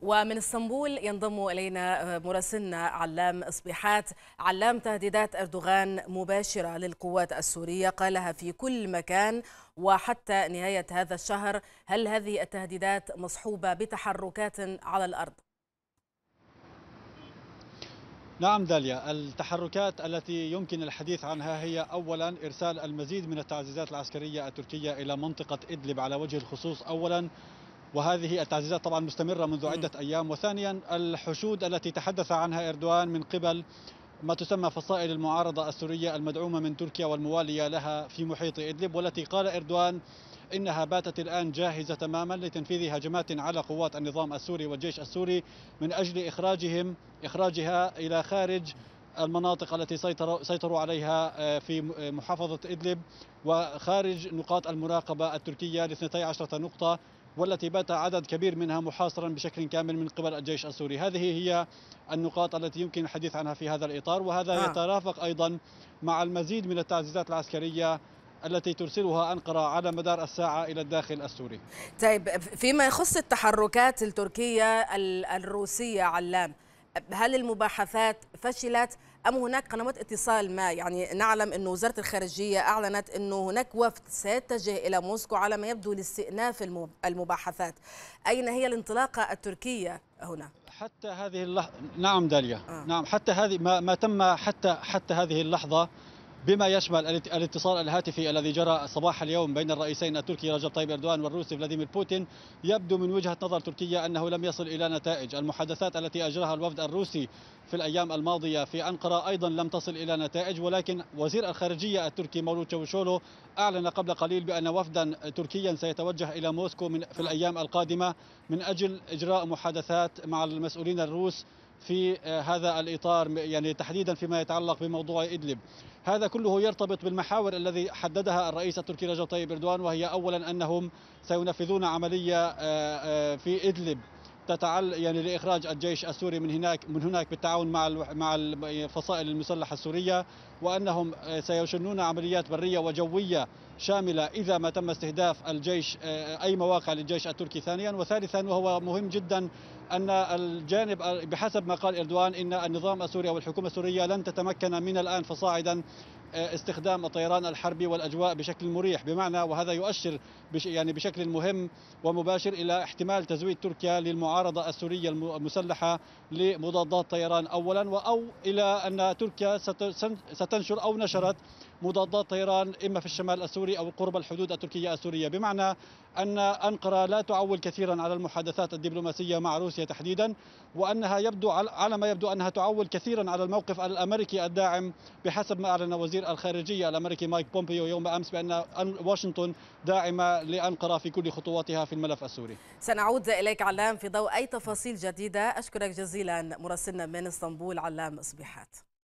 ومن اسطنبول ينضم الينا آه، مراسلنا علام اصبيحات علام تهديدات اردوغان مباشره للقوات السوريه قالها في كل مكان وحتى نهايه هذا الشهر هل هذه التهديدات مصحوبه بتحركات على الارض نعم داليا التحركات التي يمكن الحديث عنها هي اولا ارسال المزيد من التعزيزات العسكريه التركيه الى منطقه ادلب على وجه الخصوص اولا وهذه التعزيزات طبعا مستمرة منذ عدة أيام وثانيا الحشود التي تحدث عنها إردوان من قبل ما تسمى فصائل المعارضة السورية المدعومة من تركيا والموالية لها في محيط إدلب والتي قال إردوان إنها باتت الآن جاهزة تماما لتنفيذ هجمات على قوات النظام السوري والجيش السوري من أجل إخراجهم إخراجها إلى خارج المناطق التي سيطروا, سيطروا عليها آه، في آه، محافظة إدلب وخارج نقاط المراقبة التركية ل 12 نقطة والتي بات عدد كبير منها محاصرا بشكل كامل من قبل الجيش السوري هذه هي النقاط التي يمكن الحديث عنها في هذا الإطار وهذا آه. يترافق أيضا مع المزيد من التعزيزات العسكرية التي ترسلها أنقرة على مدار الساعة إلى الداخل السوري طيب فيما يخص التحركات التركية الروسية علام هل المباحثات فشلت أم هناك قنوات اتصال ما يعني نعلم أن وزارة الخارجية أعلنت أنه هناك وفد سيتجه إلى موسكو على ما يبدو لاستئناف المباحثات أين هي الانطلاقة التركية هنا؟ حتى هذه اللحظة نعم داليا آه. نعم حتى هذه ما, ما تم حتى حتى هذه اللحظة بما يشمل الاتصال الهاتفي الذي جرى صباح اليوم بين الرئيسين التركي رجب طيب اردوان والروسي فلاديمير بوتين يبدو من وجهه نظر تركيا انه لم يصل الى نتائج، المحادثات التي اجراها الوفد الروسي في الايام الماضيه في انقره ايضا لم تصل الى نتائج ولكن وزير الخارجيه التركي مولود شاوشولو اعلن قبل قليل بان وفدا تركيا سيتوجه الى موسكو من في الايام القادمه من اجل اجراء محادثات مع المسؤولين الروس في آه، هذا الاطار يعني تحديدا فيما يتعلق بموضوع ادلب هذا كله يرتبط بالمحاور الذي حددها الرئيس التركي رجب طيب اردوان وهي اولا انهم سينفذون عمليه آه، آه، في ادلب تتعل يعني لاخراج الجيش السوري من هناك من هناك بالتعاون مع مع الفصائل المسلحه السوريه وانهم سيشنون عمليات بريه وجويه شامله اذا ما تم استهداف الجيش اي مواقع للجيش التركي ثانيا وثالثا وهو مهم جدا ان الجانب بحسب ما قال اردوان ان النظام السوري او الحكومه السوريه لن تتمكن من الان فصاعدا استخدام الطيران الحربي والاجواء بشكل مريح بمعنى وهذا يؤشر بش يعني بشكل مهم ومباشر الى احتمال تزويد تركيا للمعارضه السوريه المسلحه لمضادات طيران اولا او الى ان تركيا ستنشر او نشرت مضادات طيران اما في الشمال السوري او قرب الحدود التركيه السوريه بمعنى ان انقره لا تعول كثيرا على المحادثات الدبلوماسيه مع روسيا تحديدا وانها يبدو على ما يبدو انها تعول كثيرا على الموقف الامريكي الداعم بحسب ما اعلن وزير وزير الخارجية الأمريكي مايك بومبيو يوم أمس بأن واشنطن داعمة لأنقرة في كل خطواتها في الملف السوري سنعود إليك علام في ضوء أي تفاصيل جديدة أشكرك جزيلا مراسلنا من اسطنبول علام صبيحات